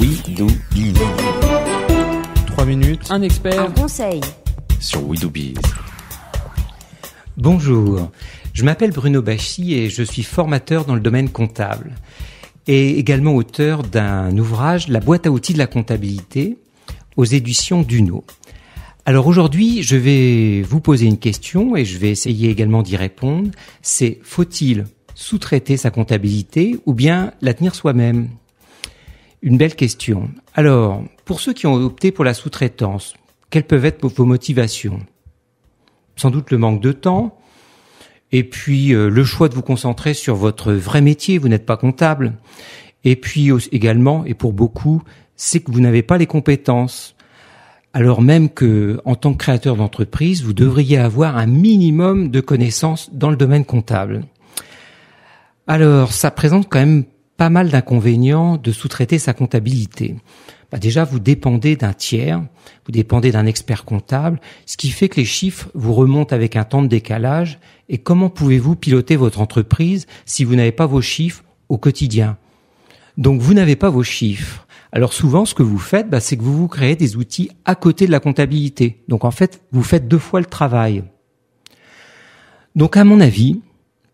We Do minutes. Un expert. Un conseil. Sur We Do Bonjour. Je m'appelle Bruno Bachy et je suis formateur dans le domaine comptable et également auteur d'un ouvrage, La boîte à outils de la comptabilité, aux éditions Duno. Alors aujourd'hui, je vais vous poser une question et je vais essayer également d'y répondre. C'est faut-il sous-traiter sa comptabilité ou bien la tenir soi-même une belle question. Alors, pour ceux qui ont opté pour la sous-traitance, quelles peuvent être vos motivations Sans doute le manque de temps, et puis euh, le choix de vous concentrer sur votre vrai métier, vous n'êtes pas comptable, et puis également, et pour beaucoup, c'est que vous n'avez pas les compétences. Alors même que, en tant que créateur d'entreprise, vous devriez avoir un minimum de connaissances dans le domaine comptable. Alors, ça présente quand même pas mal d'inconvénients de sous-traiter sa comptabilité. Bah, déjà, vous dépendez d'un tiers, vous dépendez d'un expert comptable, ce qui fait que les chiffres vous remontent avec un temps de décalage. Et comment pouvez-vous piloter votre entreprise si vous n'avez pas vos chiffres au quotidien Donc, vous n'avez pas vos chiffres. Alors souvent, ce que vous faites, bah, c'est que vous vous créez des outils à côté de la comptabilité. Donc en fait, vous faites deux fois le travail. Donc à mon avis,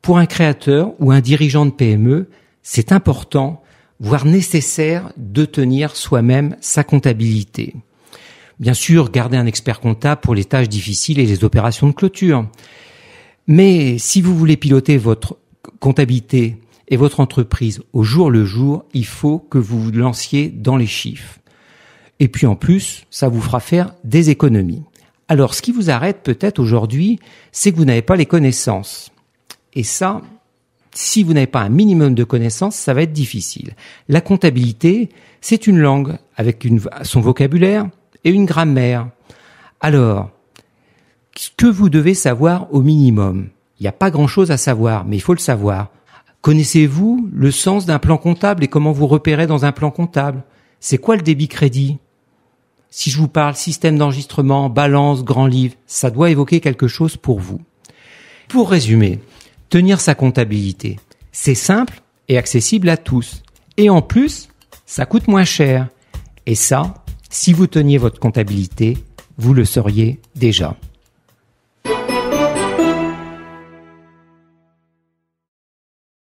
pour un créateur ou un dirigeant de PME, c'est important, voire nécessaire, de tenir soi-même sa comptabilité. Bien sûr, garder un expert comptable pour les tâches difficiles et les opérations de clôture. Mais si vous voulez piloter votre comptabilité et votre entreprise au jour le jour, il faut que vous vous lanciez dans les chiffres. Et puis en plus, ça vous fera faire des économies. Alors ce qui vous arrête peut-être aujourd'hui, c'est que vous n'avez pas les connaissances. Et ça, si vous n'avez pas un minimum de connaissances, ça va être difficile. La comptabilité, c'est une langue avec son vocabulaire et une grammaire. Alors, ce que vous devez savoir au minimum, il n'y a pas grand-chose à savoir, mais il faut le savoir. Connaissez-vous le sens d'un plan comptable et comment vous repérez dans un plan comptable C'est quoi le débit crédit Si je vous parle système d'enregistrement, balance, grand livre, ça doit évoquer quelque chose pour vous. Pour résumer, tenir sa comptabilité. C'est simple et accessible à tous. Et en plus, ça coûte moins cher. Et ça, si vous teniez votre comptabilité, vous le sauriez déjà.